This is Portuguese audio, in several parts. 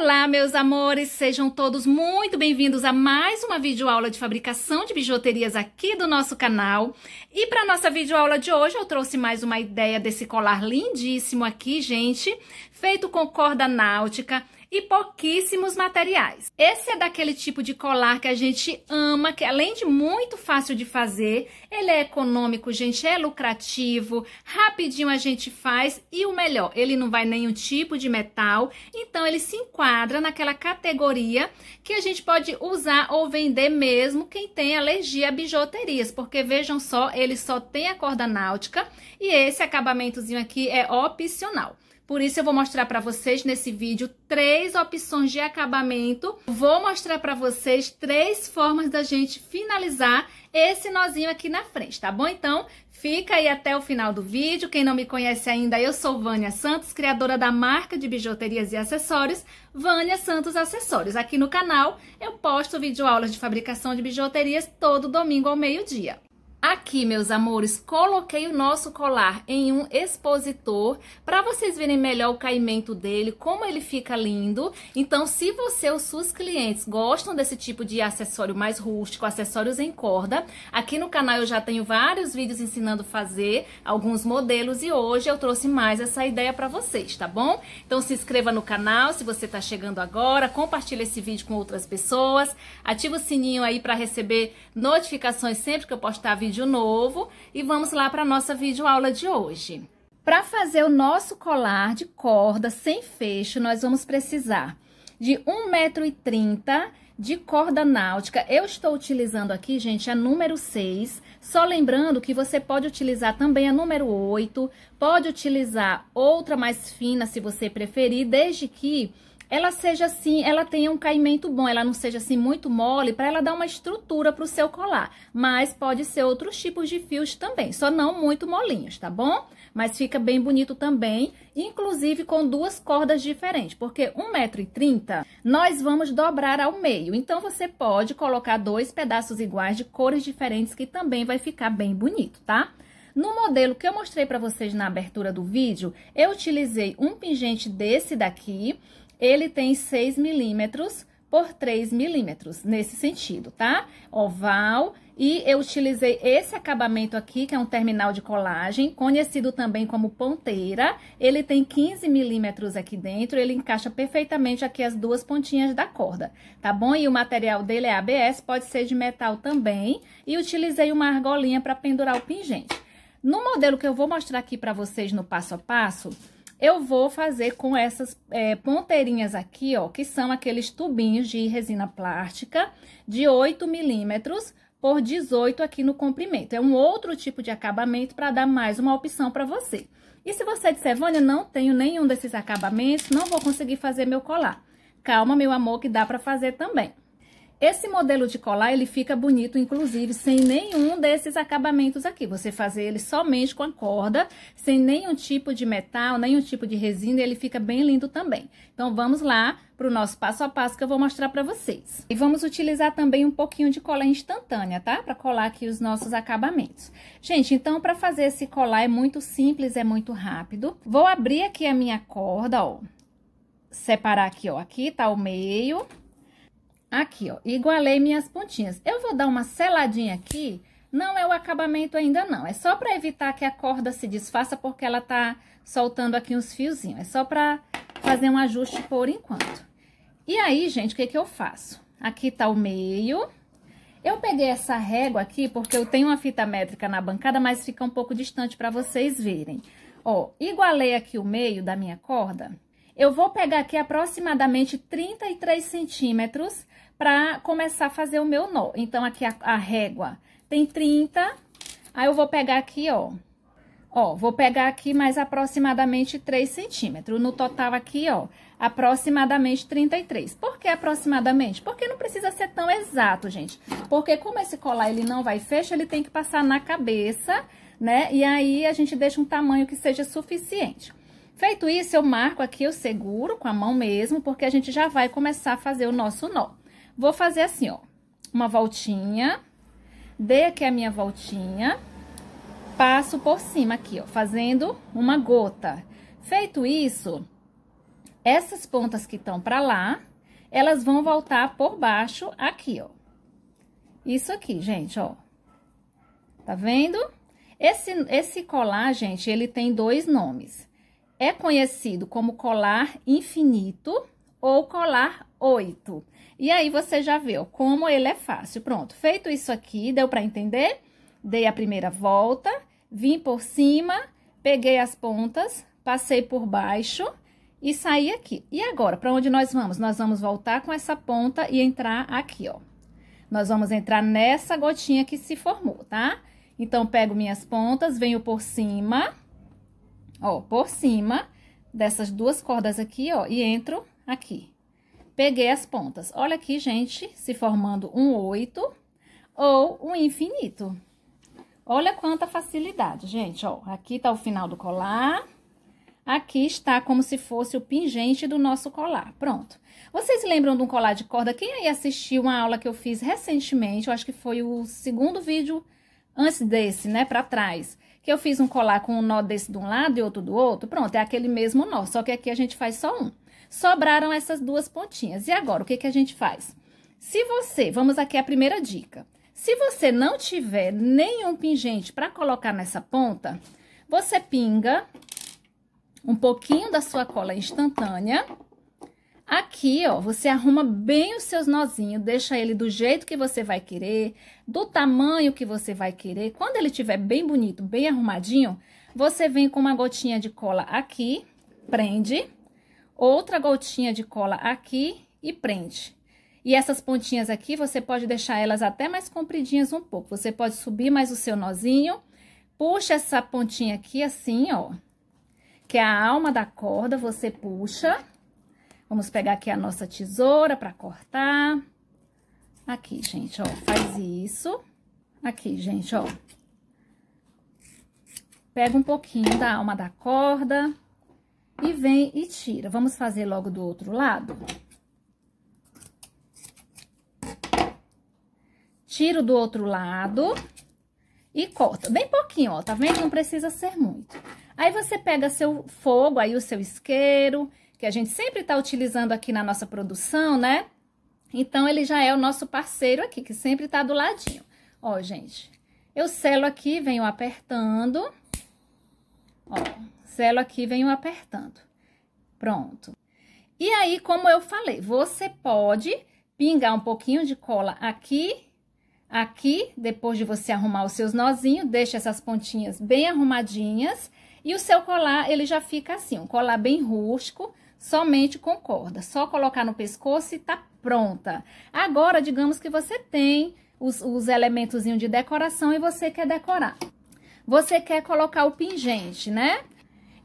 Olá, meus amores! Sejam todos muito bem-vindos a mais uma videoaula de fabricação de bijuterias aqui do nosso canal. E para nossa videoaula de hoje, eu trouxe mais uma ideia desse colar lindíssimo aqui, gente, feito com corda náutica, e pouquíssimos materiais. Esse é daquele tipo de colar que a gente ama, que além de muito fácil de fazer, ele é econômico, gente, é lucrativo, rapidinho a gente faz e o melhor, ele não vai nenhum tipo de metal, então ele se enquadra naquela categoria que a gente pode usar ou vender mesmo quem tem alergia a bijuterias, porque vejam só, ele só tem a corda náutica e esse acabamentozinho aqui é opcional. Por isso eu vou mostrar para vocês nesse vídeo três opções de acabamento. Vou mostrar para vocês três formas da gente finalizar esse nozinho aqui na frente, tá bom? Então, fica aí até o final do vídeo. Quem não me conhece ainda, eu sou Vânia Santos, criadora da marca de bijuterias e acessórios, Vânia Santos Acessórios. Aqui no canal eu posto vídeo aulas de fabricação de bijuterias todo domingo ao meio-dia. Aqui, meus amores, coloquei o nosso colar em um expositor para vocês verem melhor o caimento dele, como ele fica lindo. Então, se você ou seus clientes gostam desse tipo de acessório mais rústico, acessórios em corda, aqui no canal eu já tenho vários vídeos ensinando a fazer alguns modelos e hoje eu trouxe mais essa ideia para vocês, tá bom? Então, se inscreva no canal se você está chegando agora, compartilhe esse vídeo com outras pessoas, ativa o sininho aí para receber notificações sempre que eu postar vídeo vídeo novo e vamos lá para a nossa videoaula de hoje. Para fazer o nosso colar de corda sem fecho, nós vamos precisar de 1,30m de corda náutica. Eu estou utilizando aqui, gente, a número 6. Só lembrando que você pode utilizar também a número 8, pode utilizar outra mais fina se você preferir, desde que ela seja assim, ela tenha um caimento bom, ela não seja assim muito mole, para ela dar uma estrutura para o seu colar. Mas pode ser outros tipos de fios também, só não muito molinhos, tá bom? Mas fica bem bonito também, inclusive com duas cordas diferentes, porque 1,30m nós vamos dobrar ao meio. Então, você pode colocar dois pedaços iguais de cores diferentes, que também vai ficar bem bonito, tá? No modelo que eu mostrei para vocês na abertura do vídeo, eu utilizei um pingente desse daqui, ele tem 6 milímetros por 3 milímetros, nesse sentido, tá? Oval, e eu utilizei esse acabamento aqui, que é um terminal de colagem, conhecido também como ponteira. Ele tem 15 milímetros aqui dentro, ele encaixa perfeitamente aqui as duas pontinhas da corda, tá bom? E o material dele é ABS, pode ser de metal também, e utilizei uma argolinha para pendurar o pingente. No modelo que eu vou mostrar aqui para vocês no passo a passo, eu vou fazer com essas é, ponteirinhas aqui, ó, que são aqueles tubinhos de resina plástica de 8 milímetros por 18 aqui no comprimento. É um outro tipo de acabamento para dar mais uma opção para você. E se você disser, Vânia, não tenho nenhum desses acabamentos, não vou conseguir fazer meu colar. Calma, meu amor, que dá para fazer também. Esse modelo de colar, ele fica bonito, inclusive, sem nenhum desses acabamentos aqui. Você fazer ele somente com a corda, sem nenhum tipo de metal, nenhum tipo de resina, ele fica bem lindo também. Então, vamos lá para o nosso passo a passo que eu vou mostrar para vocês. E vamos utilizar também um pouquinho de cola instantânea, tá? Para colar aqui os nossos acabamentos. Gente, então, para fazer esse colar é muito simples, é muito rápido. Vou abrir aqui a minha corda, ó. Separar aqui, ó. Aqui tá o meio Aqui, ó, igualei minhas pontinhas. Eu vou dar uma seladinha aqui, não é o acabamento ainda não, é só para evitar que a corda se desfaça, porque ela tá soltando aqui uns fiozinhos, é só para fazer um ajuste por enquanto. E aí, gente, o que que eu faço? Aqui tá o meio, eu peguei essa régua aqui, porque eu tenho uma fita métrica na bancada, mas fica um pouco distante para vocês verem. Ó, igualei aqui o meio da minha corda, eu vou pegar aqui aproximadamente 33 centímetros para começar a fazer o meu nó. Então, aqui a, a, régua tem 30, aí eu vou pegar aqui, ó. Ó, vou pegar aqui mais aproximadamente 3 centímetros. No total aqui, ó, aproximadamente 33. Por que aproximadamente? Porque não precisa ser tão exato, gente. Porque como esse colar, ele não vai fechar, ele tem que passar na cabeça, né? E aí, a gente deixa um tamanho que seja suficiente. Feito isso, eu marco aqui, eu seguro com a mão mesmo, porque a gente já vai começar a fazer o nosso nó. Vou fazer assim, ó, uma voltinha, dei aqui a minha voltinha, passo por cima aqui, ó, fazendo uma gota. Feito isso, essas pontas que estão pra lá, elas vão voltar por baixo aqui, ó. Isso aqui, gente, ó. Tá vendo? Esse, esse colar, gente, ele tem dois nomes. É conhecido como colar infinito ou colar 8. E aí você já viu como ele é fácil. Pronto, feito isso aqui, deu para entender? Dei a primeira volta, vim por cima, peguei as pontas, passei por baixo e saí aqui. E agora, para onde nós vamos? Nós vamos voltar com essa ponta e entrar aqui, ó. Nós vamos entrar nessa gotinha que se formou, tá? Então, pego minhas pontas, venho por cima ó, por cima dessas duas cordas aqui, ó, e entro aqui. Peguei as pontas. Olha aqui, gente, se formando um oito ou um infinito. Olha quanta facilidade, gente, ó. Aqui tá o final do colar. Aqui está como se fosse o pingente do nosso colar. Pronto. Vocês lembram de um colar de corda? Quem aí assistiu uma aula que eu fiz recentemente? Eu acho que foi o segundo vídeo antes desse, né, para trás que eu fiz um colar com um nó desse de um lado e outro do outro, pronto, é aquele mesmo nó, só que aqui a gente faz só um. Sobraram essas duas pontinhas. E agora, o que, que a gente faz? Se você, vamos aqui a primeira dica. Se você não tiver nenhum pingente para colocar nessa ponta, você pinga um pouquinho da sua cola instantânea Aqui, ó, você arruma bem os seus nozinhos, deixa ele do jeito que você vai querer, do tamanho que você vai querer. Quando ele estiver bem bonito, bem arrumadinho, você vem com uma gotinha de cola aqui, prende, outra gotinha de cola aqui e prende. E essas pontinhas aqui, você pode deixar elas até mais compridinhas um pouco. Você pode subir mais o seu nozinho, puxa essa pontinha aqui assim, ó, que é a alma da corda, você puxa Vamos pegar aqui a nossa tesoura para cortar. Aqui, gente, ó, faz isso. Aqui, gente, ó. Pega um pouquinho da alma da corda e vem e tira. Vamos fazer logo do outro lado. Tiro do outro lado e corta. Bem pouquinho, ó, tá vendo? Não precisa ser muito. Aí, você pega seu fogo, aí o seu isqueiro que a gente sempre está utilizando aqui na nossa produção, né? Então, ele já é o nosso parceiro aqui, que sempre está do ladinho. Ó, gente, eu selo aqui, venho apertando. Ó, selo aqui, venho apertando. Pronto. E aí, como eu falei, você pode pingar um pouquinho de cola aqui, aqui, depois de você arrumar os seus nozinhos, deixa essas pontinhas bem arrumadinhas. E o seu colar, ele já fica assim, um colar bem rústico, somente com corda. Só colocar no pescoço e tá pronta. Agora, digamos que você tem os, os elementos de decoração e você quer decorar. Você quer colocar o pingente, né?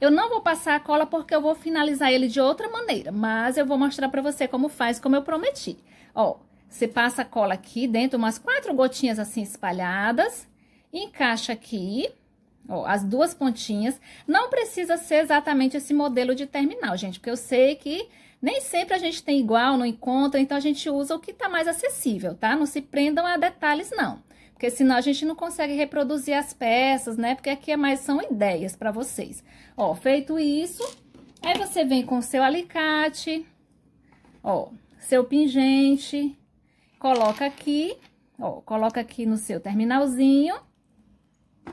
Eu não vou passar a cola porque eu vou finalizar ele de outra maneira, mas eu vou mostrar pra você como faz, como eu prometi. Ó, você passa a cola aqui dentro, umas quatro gotinhas assim espalhadas, encaixa aqui Ó, as duas pontinhas. Não precisa ser exatamente esse modelo de terminal, gente, porque eu sei que nem sempre a gente tem igual, não encontra, então a gente usa o que está mais acessível, tá? Não se prendam a detalhes, não. Porque senão a gente não consegue reproduzir as peças, né? Porque aqui é mais são ideias para vocês. Ó, feito isso, aí você vem com seu alicate, ó, seu pingente, coloca aqui, ó, coloca aqui no seu terminalzinho,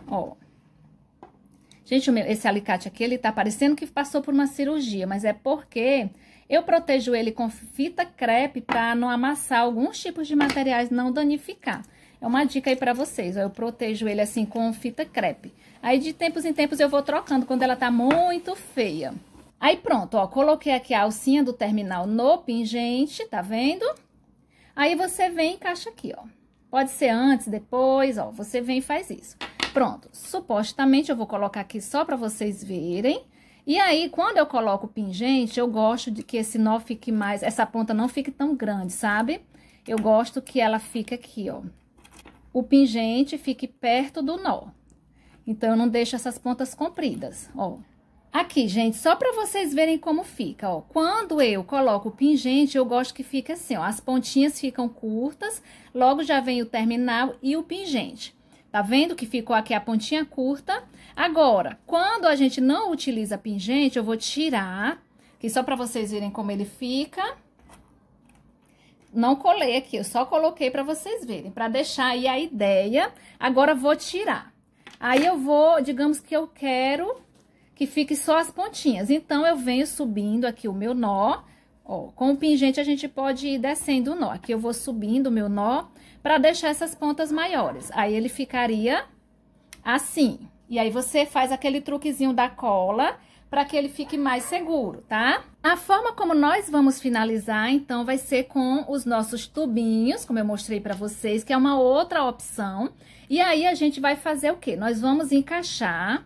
ó, Gente, esse alicate aqui, ele tá parecendo que passou por uma cirurgia, mas é porque eu protejo ele com fita crepe para não amassar alguns tipos de materiais, não danificar. É uma dica aí para vocês, ó, eu protejo ele assim com fita crepe. Aí de tempos em tempos eu vou trocando quando ela tá muito feia. Aí pronto, ó, coloquei aqui a alcinha do terminal no pingente, tá vendo? Aí você vem e encaixa aqui, ó. Pode ser antes, depois, ó, você vem e faz isso. Pronto, supostamente eu vou colocar aqui só para vocês verem. E aí, quando eu coloco o pingente, eu gosto de que esse nó fique mais, essa ponta não fique tão grande, sabe? Eu gosto que ela fique aqui, ó. O pingente fique perto do nó. Então, eu não deixo essas pontas compridas, ó. Aqui, gente, só para vocês verem como fica, ó. Quando eu coloco o pingente, eu gosto que fica assim, ó. As pontinhas ficam curtas, logo já vem o terminal e o pingente. Tá vendo que ficou aqui a pontinha curta? Agora, quando a gente não utiliza pingente, eu vou tirar, que só para vocês verem como ele fica. Não colei aqui, eu só coloquei para vocês verem, para deixar aí a ideia. Agora, vou tirar. Aí, eu vou, digamos que eu quero que fique só as pontinhas. Então, eu venho subindo aqui o meu nó, Ó, com o pingente a gente pode ir descendo o nó. Aqui eu vou subindo o meu nó para deixar essas pontas maiores. Aí ele ficaria assim. E aí você faz aquele truquezinho da cola para que ele fique mais seguro, tá? A forma como nós vamos finalizar, então, vai ser com os nossos tubinhos, como eu mostrei para vocês, que é uma outra opção. E aí, a gente vai fazer o quê? Nós vamos encaixar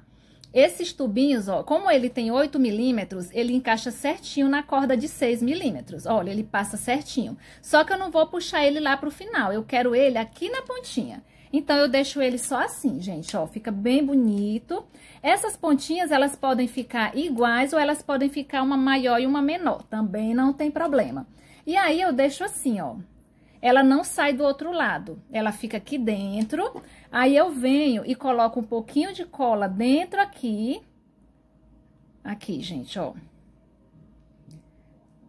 esses tubinhos, ó, como ele tem 8 milímetros, ele encaixa certinho na corda de 6 milímetros. Olha, ele passa certinho. Só que eu não vou puxar ele lá pro final, eu quero ele aqui na pontinha. Então, eu deixo ele só assim, gente, ó, fica bem bonito. Essas pontinhas, elas podem ficar iguais ou elas podem ficar uma maior e uma menor, também não tem problema. E aí, eu deixo assim, ó, ela não sai do outro lado, ela fica aqui dentro, Aí, eu venho e coloco um pouquinho de cola dentro aqui. Aqui, gente, ó.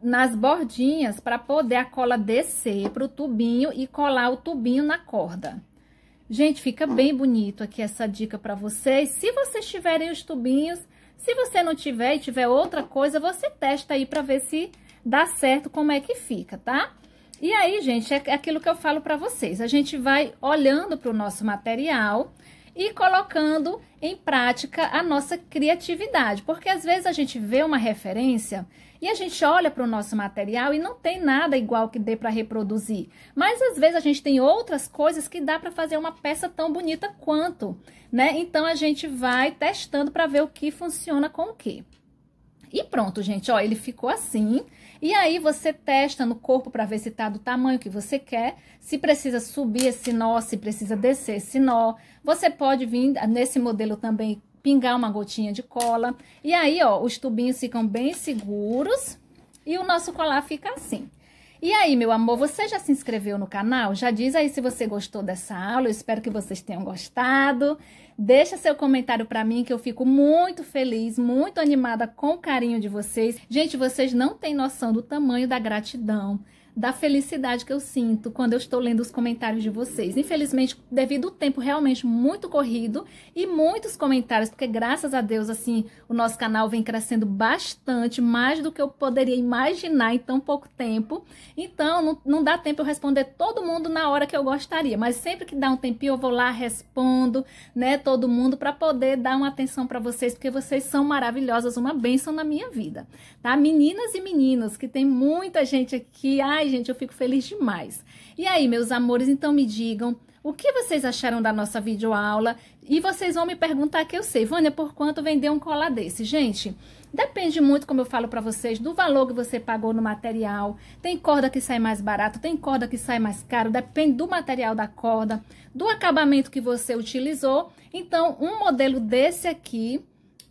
Nas bordinhas, para poder a cola descer pro tubinho e colar o tubinho na corda. Gente, fica bem bonito aqui essa dica para vocês. Se vocês tiverem os tubinhos, se você não tiver e tiver outra coisa, você testa aí para ver se dá certo como é que fica, tá? E aí, gente, é aquilo que eu falo para vocês. A gente vai olhando para o nosso material e colocando em prática a nossa criatividade, porque às vezes a gente vê uma referência e a gente olha para o nosso material e não tem nada igual que dê para reproduzir. Mas às vezes a gente tem outras coisas que dá para fazer uma peça tão bonita quanto, né? Então a gente vai testando para ver o que funciona com o que. E pronto, gente, ó, ele ficou assim. E aí você testa no corpo para ver se está do tamanho que você quer, se precisa subir esse nó, se precisa descer esse nó. Você pode vir nesse modelo também pingar uma gotinha de cola. E aí, ó, os tubinhos ficam bem seguros e o nosso colar fica assim. E aí, meu amor, você já se inscreveu no canal? Já diz aí se você gostou dessa aula. Eu espero que vocês tenham gostado. Deixa seu comentário para mim que eu fico muito feliz, muito animada com o carinho de vocês. Gente, vocês não têm noção do tamanho da gratidão da felicidade que eu sinto quando eu estou lendo os comentários de vocês. Infelizmente, devido ao tempo realmente muito corrido e muitos comentários, porque graças a Deus, assim, o nosso canal vem crescendo bastante, mais do que eu poderia imaginar em tão pouco tempo. Então, não, não dá tempo eu responder todo mundo na hora que eu gostaria, mas sempre que dá um tempinho eu vou lá, respondo, né, todo mundo, para poder dar uma atenção para vocês, porque vocês são maravilhosas, uma bênção na minha vida, tá? Meninas e meninos, que tem muita gente aqui, ai, Ai, gente, eu fico feliz demais. E aí, meus amores, então me digam o que vocês acharam da nossa videoaula. E vocês vão me perguntar que eu sei, Vânia, por quanto vender um colar desse? Gente, Depende muito, como eu falo para vocês, do valor que você pagou no material. Tem corda que sai mais barato, tem corda que sai mais caro, depende do material da corda, do acabamento que você utilizou. Então, um modelo desse aqui,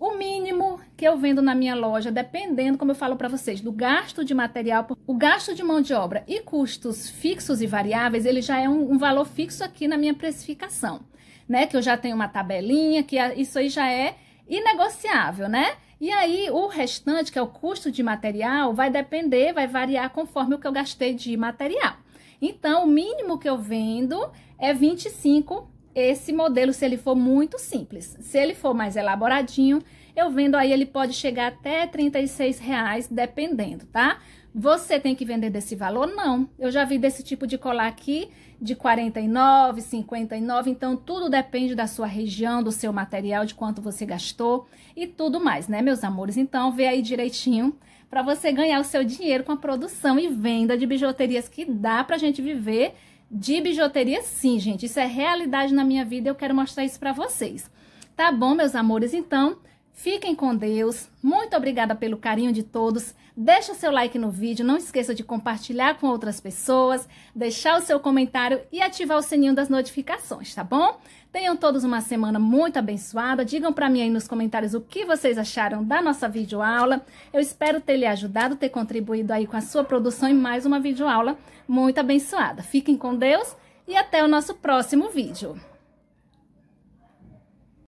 o mínimo que eu vendo na minha loja, dependendo, como eu falo para vocês, do gasto de material, o gasto de mão de obra e custos fixos e variáveis, ele já é um, um valor fixo aqui na minha precificação, né? Que eu já tenho uma tabelinha, que isso aí já é inegociável, né? E aí, o restante, que é o custo de material, vai depender, vai variar conforme o que eu gastei de material. Então, o mínimo que eu vendo é 25 esse modelo, se ele for muito simples. Se ele for mais elaboradinho, eu vendo aí, ele pode chegar até 36 reais, dependendo, tá? Você tem que vender desse valor? Não. Eu já vi desse tipo de colar aqui, de 49, 59, então tudo depende da sua região, do seu material, de quanto você gastou e tudo mais, né, meus amores? Então, vê aí direitinho para você ganhar o seu dinheiro com a produção e venda de bijuterias que dá pra gente viver de bijuteria, sim, gente. Isso é realidade na minha vida. Eu quero mostrar isso para vocês. Tá bom, meus amores? Então, Fiquem com Deus. Muito obrigada pelo carinho de todos. Deixa seu like no vídeo, não esqueça de compartilhar com outras pessoas, deixar o seu comentário e ativar o sininho das notificações, tá bom? Tenham todos uma semana muito abençoada. Digam para mim aí nos comentários o que vocês acharam da nossa videoaula. Eu espero ter lhe ajudado, ter contribuído aí com a sua produção em mais uma videoaula muito abençoada. Fiquem com Deus e até o nosso próximo vídeo.